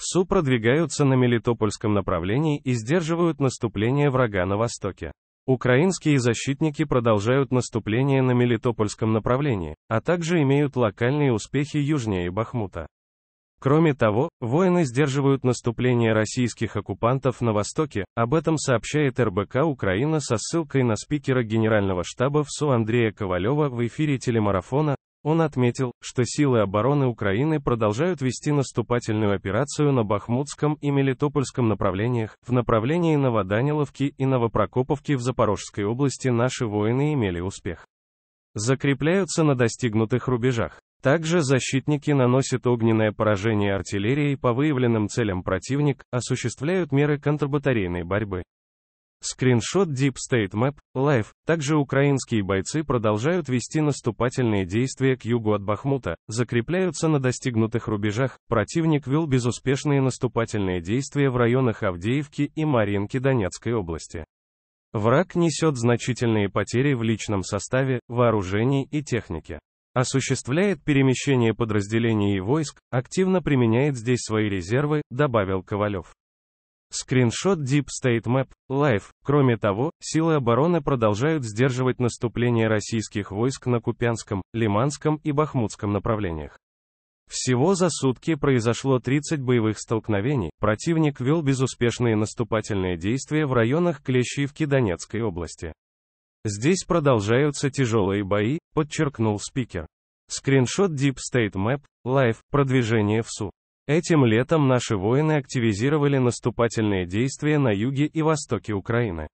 Су продвигаются на Мелитопольском направлении и сдерживают наступление врага на востоке. Украинские защитники продолжают наступление на Мелитопольском направлении, а также имеют локальные успехи южнее Бахмута. Кроме того, воины сдерживают наступление российских оккупантов на востоке, об этом сообщает РБК Украина со ссылкой на спикера Генерального штаба ВСУ Андрея Ковалева в эфире телемарафона он отметил, что силы обороны Украины продолжают вести наступательную операцию на Бахмутском и Мелитопольском направлениях, в направлении Новоданиловки и Новопрокоповки в Запорожской области наши воины имели успех. Закрепляются на достигнутых рубежах. Также защитники наносят огненное поражение артиллерии по выявленным целям противник, осуществляют меры контрбатарейной борьбы. Скриншот Deep State Map, Live. Также украинские бойцы продолжают вести наступательные действия к югу от Бахмута, закрепляются на достигнутых рубежах. Противник вел безуспешные наступательные действия в районах Авдеевки и Маринки Донецкой области. Враг несет значительные потери в личном составе, вооружении и технике. Осуществляет перемещение подразделений и войск, активно применяет здесь свои резервы, добавил Ковалев. Скриншот Deep State Map, Live. Кроме того, силы обороны продолжают сдерживать наступление российских войск на Купянском, Лиманском и Бахмутском направлениях. Всего за сутки произошло 30 боевых столкновений, противник вел безуспешные наступательные действия в районах Клещиевки Донецкой области. Здесь продолжаются тяжелые бои, подчеркнул спикер. Скриншот Deep State Map, Live, продвижение в СУ. Этим летом наши воины активизировали наступательные действия на юге и востоке Украины.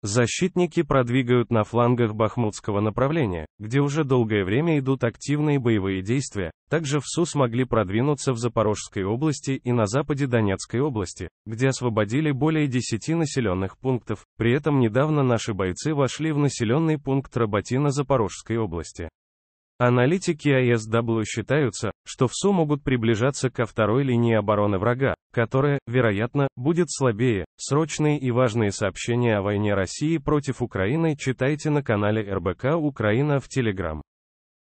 Защитники продвигают на флангах бахмутского направления, где уже долгое время идут активные боевые действия. Также в СУ смогли продвинуться в Запорожской области и на западе Донецкой области, где освободили более 10 населенных пунктов. При этом недавно наши бойцы вошли в населенный пункт Роботина Запорожской области. Аналитики АСW считаются, что ВСУ могут приближаться ко второй линии обороны врага, которая, вероятно, будет слабее. Срочные и важные сообщения о войне России против Украины читайте на канале РБК Украина в Телеграм.